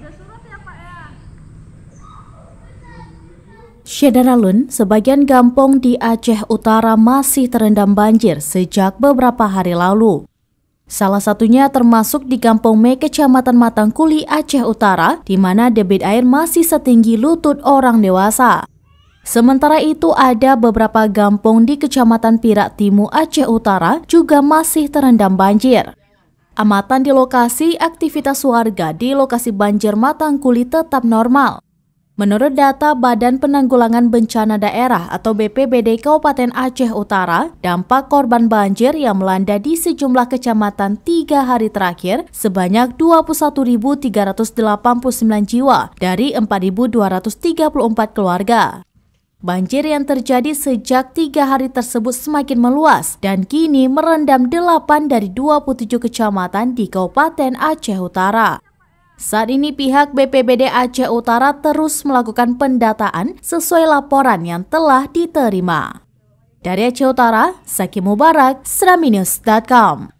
Ya, ya? Syedanalun, sebagian kampung di Aceh Utara masih terendam banjir sejak beberapa hari lalu. Salah satunya termasuk di Kampung Me, Kecamatan Matangkuli, Aceh Utara, di mana debit air masih setinggi lutut orang dewasa. Sementara itu ada beberapa kampung di Kecamatan Pirak Timur, Aceh Utara juga masih terendam banjir amatan di lokasi, aktivitas warga di lokasi banjir Matangkuli tetap normal. Menurut data Badan Penanggulangan Bencana Daerah atau BPBD Kabupaten Aceh Utara, dampak korban banjir yang melanda di sejumlah kecamatan tiga hari terakhir sebanyak 21.389 jiwa dari 4.234 keluarga. Banjir yang terjadi sejak tiga hari tersebut semakin meluas dan kini merendam delapan dari 27 kecamatan di Kabupaten Aceh Utara. Saat ini pihak BPBD Aceh Utara terus melakukan pendataan sesuai laporan yang telah diterima. Dari Aceh Utara, Saki Mubarak, Sraminius.com.